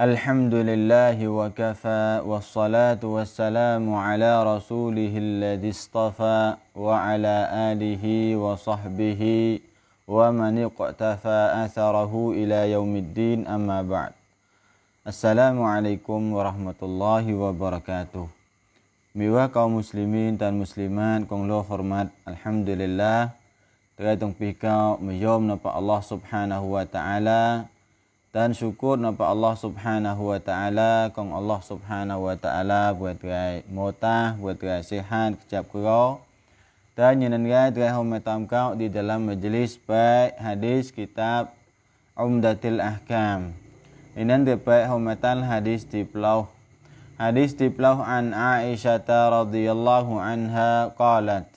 الحمد لله وكفى والصلاة والسلام على رسوله الذي اصطفى وعلى آله وصحبه ومن اقتفى أثره إلى يوم الدين أما بعد السلام عليكم ورحمة الله وبركاته Miwa kaum muslimin dan muslimat kong lo hormat alhamdulillah Terima kasih kau miyom napa Allah subhanahu wa ta'ala dan syukur napa Allah Subhanahu wa taala kong Allah Subhanahu wa taala buat gai mota buat gai sehat kecap kuro dan nyenen gai gai home tam kau di dalam majlis baik hadis kitab Umdatil Ahkam inan de baik home tal hadis di pulau hadis di pulau an Aisyah radhiyallahu anha qalat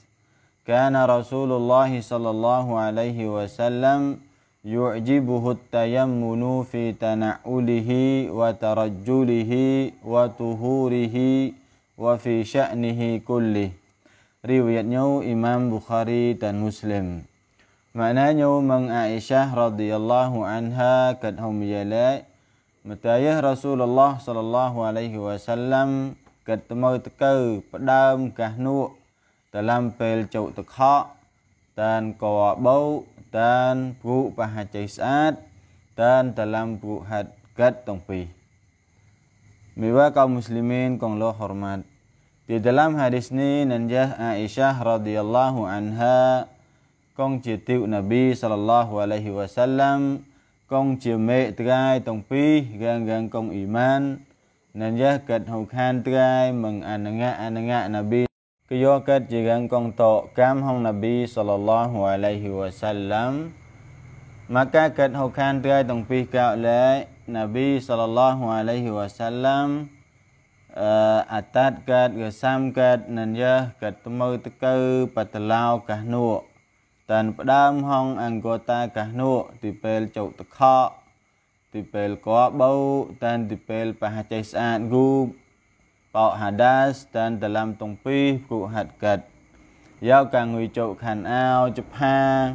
kana Rasulullah sallallahu alaihi wasallam يعجبه التيمن في تنعله وترجله وتهوره وفي شأنه Kulli. riwayatnya Imam Bukhari dan Muslim. Maknanya Mang Aisyah radhiyallahu anha katahum yala matayah Rasulullah sallallahu alaihi wasallam katamau teka padam kahnu dalam pel chau tekha dan kau bau dan bu pahacai saat dan dalam bu had gad tongpi. Miwa kaum muslimin kong lo hormat. Di dalam hadis ni nanjah Aisyah radhiyallahu anha kong jitu Nabi saw kong jeme trai tongpi gang gang kong iman nanjah gad hukhan trai menganengak anengak Nabi Keyokat jigan kong to kam hong Nabi sallallahu alaihi wasallam Maka kat hokan trai tong pih ka le Nabi sallallahu alaihi wasallam Atat kat gesam kat nan ya kat temu tekeu patalau kah nu Tan padam hong anggota kah nu ti pel chau tekha Ti pel ko bau tan ti pel pah chai saat gup Pak hadas dan dalam tong pi ku hatkat. Yau ka ngui chok khan ao chụp ha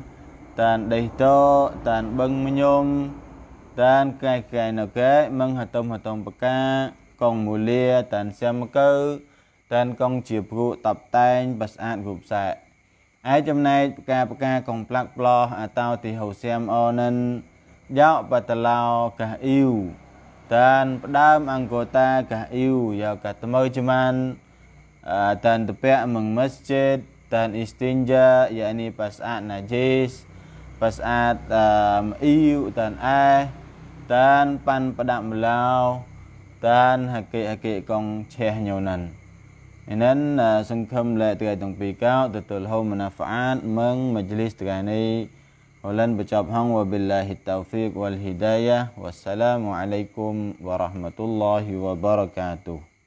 tan đây to tan bưng mi nhom tan kai kai nó kế mừng hà tông hà tông bạc ca con mù lia tan xem cơ tan con chiệp gu tập tan bas an gục sạ. Ai trong này bạc ca bạc ca con plak plo à tao thì hầu xem onen. Yau bà tà lao cả yêu. dan pedam anggota KU ya ketemuan uh, dan tepiak meng masjid dan istinja yakni pasat najis pasat um, iu dan eh dan pan pedam belau dan hakik-hakik kong ceh nyonan ឥឡូវសង្ឃឹមលែកថ្ងៃទាំងពីរកោទទួលហូមមណាហ្វាតមឹងមជ្ឈលីសថ្ងៃនេះ Ulan bercakap hang wa billahi taufiq wal hidayah. Wassalamualaikum warahmatullahi wabarakatuh.